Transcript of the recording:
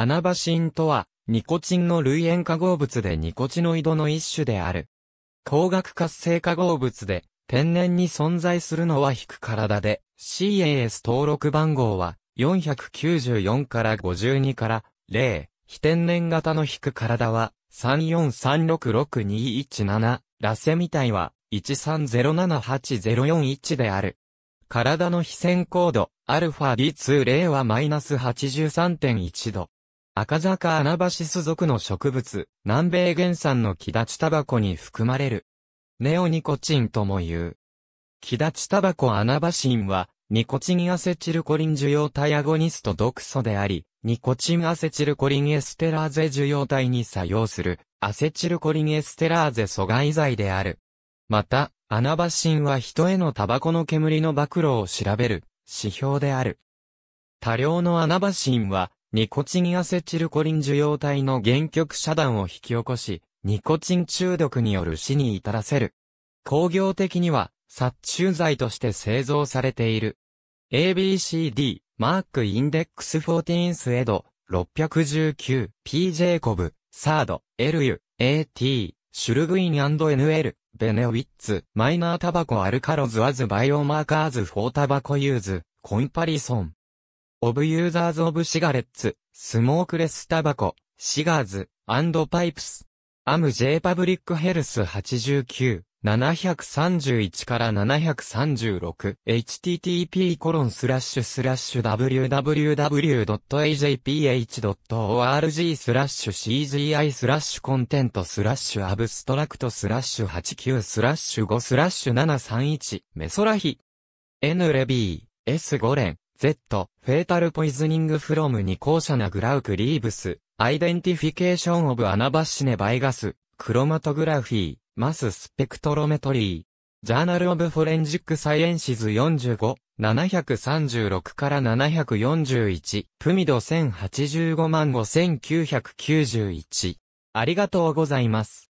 アナバシンとは、ニコチンの類塩化合物でニコチノイドの一種である。光学活性化合物で、天然に存在するのは低体で、CAS 登録番号は494から52から0、非天然型の低体は34366217、ラセミ体は13078041である。体の非線高度、アルファ D2 0はマイナス83.1度。赤坂アナバシス属の植物、南米原産の木立タバコに含まれる。ネオニコチンとも言う。木立タバコアナバシンは、ニコチンアセチルコリン受容体アゴニスト毒素であり、ニコチンアセチルコリンエステラーゼ受容体に作用する、アセチルコリンエステラーゼ阻害剤である。また、アナバシンは人へのタバコの煙の暴露を調べる、指標である。多量のアナバシンは、ニコチンアセチルコリン受容体の原極遮断を引き起こし、ニコチン中毒による死に至らせる。工業的には、殺虫剤として製造されている。ABCD、マークインデックス14スエド、619、P j コブ、サード、LU、AT、シュルグイン &NL、ベネウィッツ、マイナータバコアルカロズアズバイオマーカーズフォータバコユーズ、コンパリソン。of users of cigarettes, smokeless tobacco, cigars, and pipes. am J Public Health 89。731から736 http コロンスラッシュスラッシュ www.ajph.org スラッシュ cgi スラッシュコンテントスラッシュアブストラクトスラッシュ89スラッシュ5スラッシュ731メソラヒ n レビー S5 連 Z、フェータルポイズニングフロムに校舎なグラウクリーブス、アイデンティフィケーションオブアナバッシネバイガス、クロマトグラフィー、マススペクトロメトリー、ジャーナルオブフォレンジックサイエンシズ45、736から741、プミド1085万5991。ありがとうございます。